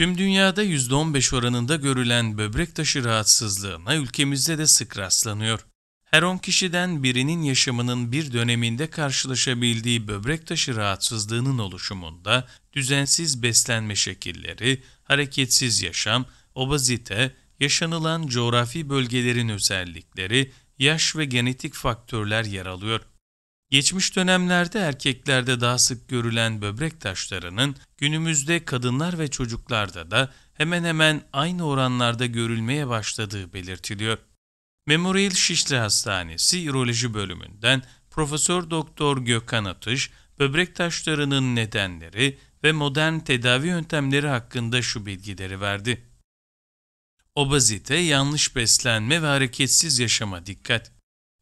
Tüm dünyada %15 oranında görülen böbrek taşı rahatsızlığına ülkemizde de sık rastlanıyor. Her 10 kişiden birinin yaşamının bir döneminde karşılaşabildiği böbrek taşı rahatsızlığının oluşumunda düzensiz beslenme şekilleri, hareketsiz yaşam, obezite, yaşanılan coğrafi bölgelerin özellikleri, yaş ve genetik faktörler yer alıyor. Geçmiş dönemlerde erkeklerde daha sık görülen böbrek taşlarının günümüzde kadınlar ve çocuklarda da hemen hemen aynı oranlarda görülmeye başladığı belirtiliyor. Memorial Şişli Hastanesi Üroloji Bölümünden Profesör Doktor Gökhan Atış, böbrek taşlarının nedenleri ve modern tedavi yöntemleri hakkında şu bilgileri verdi. Obazite, yanlış beslenme ve hareketsiz yaşama dikkat.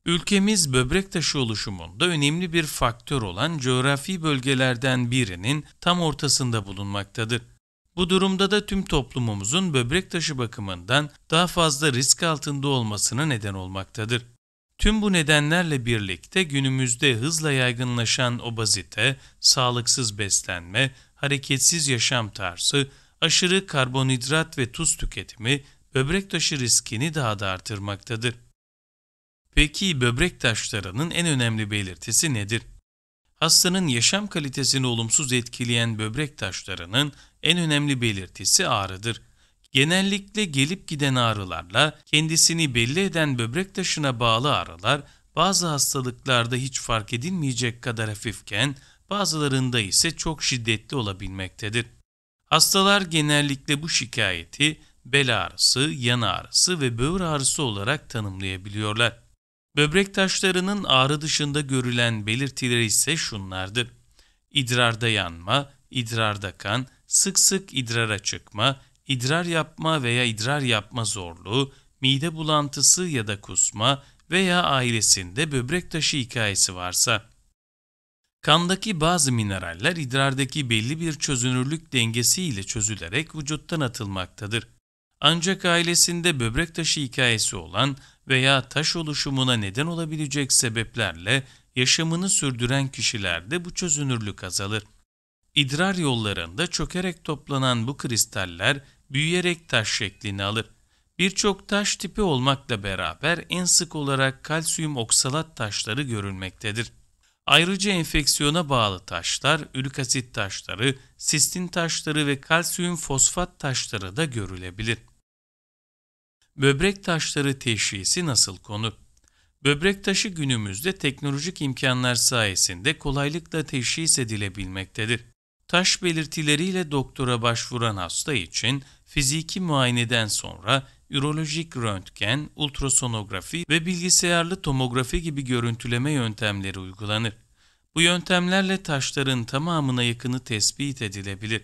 Ülkemiz böbrek taşı oluşumunda önemli bir faktör olan coğrafi bölgelerden birinin tam ortasında bulunmaktadır. Bu durumda da tüm toplumumuzun böbrek taşı bakımından daha fazla risk altında olmasına neden olmaktadır. Tüm bu nedenlerle birlikte günümüzde hızla yaygınlaşan obazite, sağlıksız beslenme, hareketsiz yaşam tarzı, aşırı karbonhidrat ve tuz tüketimi böbrek taşı riskini daha da artırmaktadır. Peki böbrek taşlarının en önemli belirtisi nedir? Hastanın yaşam kalitesini olumsuz etkileyen böbrek taşlarının en önemli belirtisi ağrıdır. Genellikle gelip giden ağrılarla kendisini belli eden böbrek taşına bağlı ağrılar bazı hastalıklarda hiç fark edilmeyecek kadar hafifken bazılarında ise çok şiddetli olabilmektedir. Hastalar genellikle bu şikayeti bel ağrısı, yan ağrısı ve böğür ağrısı olarak tanımlayabiliyorlar. Böbrek taşlarının ağrı dışında görülen belirtileri ise şunlardı. İdrarda yanma, idrarda kan, sık sık idrara çıkma, idrar yapma veya idrar yapma zorluğu, mide bulantısı ya da kusma veya ailesinde böbrek taşı hikayesi varsa. Kandaki bazı mineraller idrardaki belli bir çözünürlük dengesi ile çözülerek vücuttan atılmaktadır. Ancak ailesinde böbrek taşı hikayesi olan veya taş oluşumuna neden olabilecek sebeplerle yaşamını sürdüren kişilerde bu çözünürlük azalır. İdrar yollarında çökerek toplanan bu kristaller büyüyerek taş şeklini alır. Birçok taş tipi olmakla beraber en sık olarak kalsiyum oksalat taşları görülmektedir. Ayrıca enfeksiyona bağlı taşlar, ürik asit taşları, sistin taşları ve kalsiyum fosfat taşları da görülebilir. Böbrek taşları teşhisi nasıl konu? Böbrek taşı günümüzde teknolojik imkanlar sayesinde kolaylıkla teşhis edilebilmektedir. Taş belirtileriyle doktora başvuran hasta için fiziki muayeneden sonra ürolojik röntgen, ultrasonografi ve bilgisayarlı tomografi gibi görüntüleme yöntemleri uygulanır. Bu yöntemlerle taşların tamamına yakını tespit edilebilir.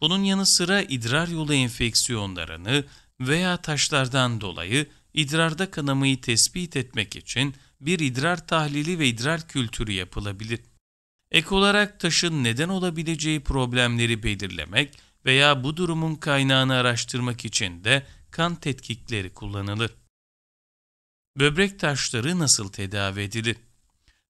Bunun yanı sıra idrar yolu enfeksiyonlarını, veya taşlardan dolayı idrarda kanamayı tespit etmek için bir idrar tahlili ve idrar kültürü yapılabilir. Ek olarak taşın neden olabileceği problemleri belirlemek veya bu durumun kaynağını araştırmak için de kan tetkikleri kullanılır. Böbrek taşları nasıl tedavi edilir?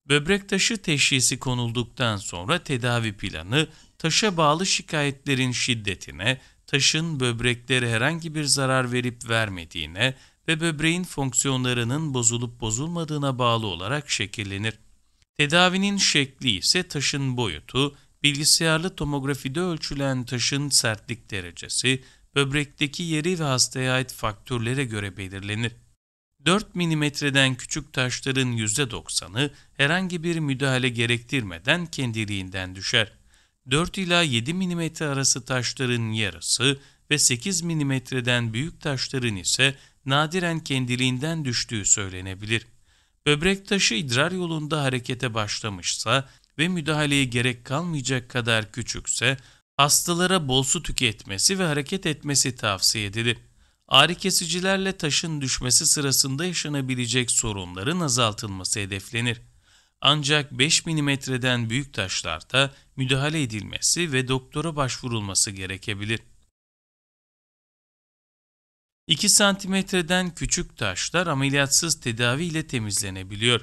Böbrek taşı teşhisi konulduktan sonra tedavi planı taşa bağlı şikayetlerin şiddetine, taşın böbreklere herhangi bir zarar verip vermediğine ve böbreğin fonksiyonlarının bozulup bozulmadığına bağlı olarak şekillenir. Tedavinin şekli ise taşın boyutu, bilgisayarlı tomografide ölçülen taşın sertlik derecesi, böbrekteki yeri ve hastaya ait faktörlere göre belirlenir. 4 milimetreden küçük taşların %90'ı herhangi bir müdahale gerektirmeden kendiliğinden düşer. 4 ila 7 mm arası taşların yarısı ve 8 mm'den büyük taşların ise nadiren kendiliğinden düştüğü söylenebilir. Böbrek taşı idrar yolunda harekete başlamışsa ve müdahaleye gerek kalmayacak kadar küçükse hastalara bol su tüketmesi ve hareket etmesi tavsiye edilir. Ağrı kesicilerle taşın düşmesi sırasında yaşanabilecek sorunların azaltılması hedeflenir. Ancak 5 milimetreden büyük taşlarda müdahale edilmesi ve doktora başvurulması gerekebilir. 2 santimetreden küçük taşlar ameliyatsız tedavi ile temizlenebiliyor.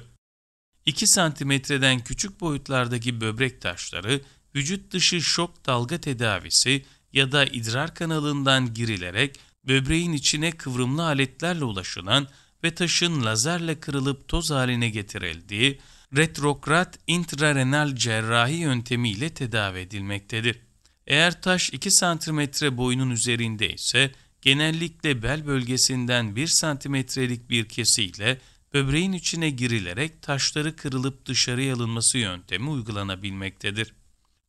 2 santimetreden küçük boyutlardaki böbrek taşları, vücut dışı şok dalga tedavisi ya da idrar kanalından girilerek böbreğin içine kıvrımlı aletlerle ulaşılan ve taşın lazerle kırılıp toz haline getirildiği retrokrat intrarenal cerrahi yöntemiyle tedavi edilmektedir. Eğer taş 2 cm boyunun üzerinde ise genellikle bel bölgesinden 1 cm'lik bir kesiyle böbreğin içine girilerek taşları kırılıp dışarıya alınması yöntemi uygulanabilmektedir.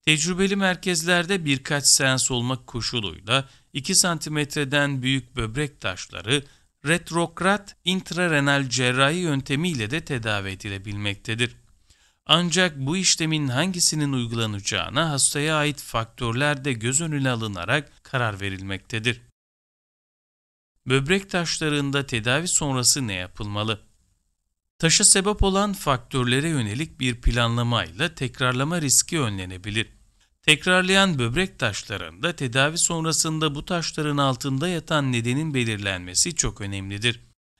Tecrübeli merkezlerde birkaç seans olmak koşuluyla 2 santimetreden büyük böbrek taşları Retrograd intrarenal cerrahi yöntemiyle de tedavi edilebilmektedir. Ancak bu işlemin hangisinin uygulanacağına hastaya ait faktörler de göz önüne alınarak karar verilmektedir. Böbrek taşlarında tedavi sonrası ne yapılmalı? Taşa sebep olan faktörlere yönelik bir planlamayla tekrarlama riski önlenebilir. Tekrarlayan böbrek taşlarında tedavi sonrasında bu taşların altında yatan nedenin belirlenmesi çok önemlidir.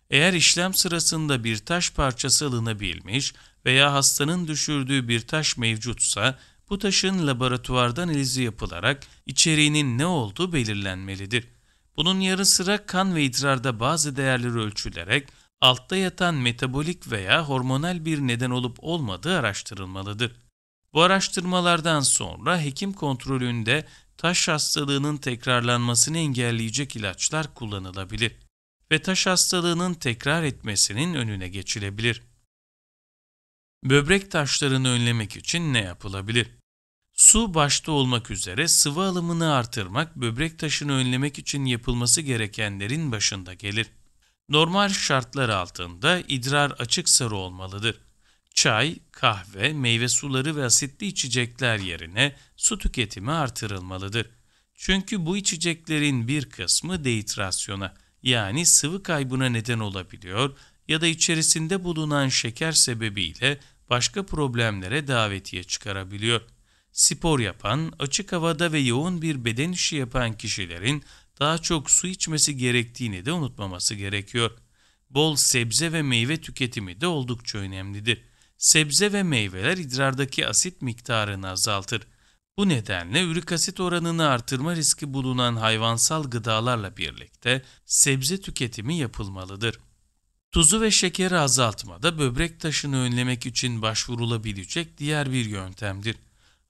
Eğer işlem sırasında bir taş parçası alınabilmiş veya hastanın düşürdüğü bir taş mevcutsa bu taşın laboratuvarda analizi yapılarak içeriğinin ne olduğu belirlenmelidir. Bunun yarı sıra kan ve idrarda bazı değerleri ölçülerek altta yatan metabolik veya hormonal bir neden olup olmadığı araştırılmalıdır. Bu araştırmalardan sonra hekim kontrolünde taş hastalığının tekrarlanmasını engelleyecek ilaçlar kullanılabilir ve taş hastalığının tekrar etmesinin önüne geçilebilir. Böbrek taşlarını önlemek için ne yapılabilir? Su başta olmak üzere sıvı alımını artırmak böbrek taşını önlemek için yapılması gerekenlerin başında gelir. Normal şartlar altında idrar açık sarı olmalıdır çay, kahve, meyve suları ve asitli içecekler yerine su tüketimi artırılmalıdır. Çünkü bu içeceklerin bir kısmı dehidrasyona yani sıvı kaybına neden olabiliyor ya da içerisinde bulunan şeker sebebiyle başka problemlere davetiye çıkarabiliyor. Spor yapan, açık havada ve yoğun bir beden işi yapan kişilerin daha çok su içmesi gerektiğini de unutmaması gerekiyor. Bol sebze ve meyve tüketimi de oldukça önemlidir sebze ve meyveler idrardaki asit miktarını azaltır. Bu nedenle ürik asit oranını artırma riski bulunan hayvansal gıdalarla birlikte sebze tüketimi yapılmalıdır. Tuzu ve şekeri azaltmada böbrek taşını önlemek için başvurulabilecek diğer bir yöntemdir.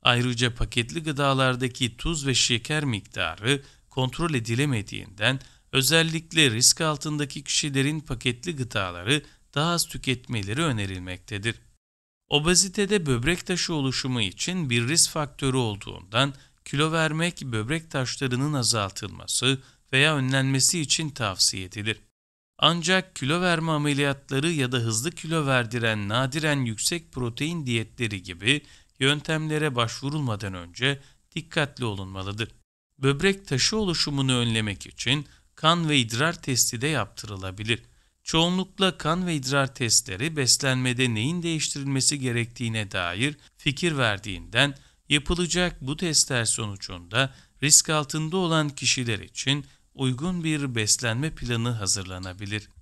Ayrıca paketli gıdalardaki tuz ve şeker miktarı kontrol edilemediğinden özellikle risk altındaki kişilerin paketli gıdaları daha az tüketmeleri önerilmektedir. Obezitede böbrek taşı oluşumu için bir risk faktörü olduğundan kilo vermek böbrek taşlarının azaltılması veya önlenmesi için tavsiye edilir. Ancak kilo verme ameliyatları ya da hızlı kilo verdiren nadiren yüksek protein diyetleri gibi yöntemlere başvurulmadan önce dikkatli olunmalıdır. Böbrek taşı oluşumunu önlemek için kan ve idrar testi de yaptırılabilir çoğunlukla kan ve idrar testleri beslenmede neyin değiştirilmesi gerektiğine dair fikir verdiğinden yapılacak bu testler sonucunda risk altında olan kişiler için uygun bir beslenme planı hazırlanabilir.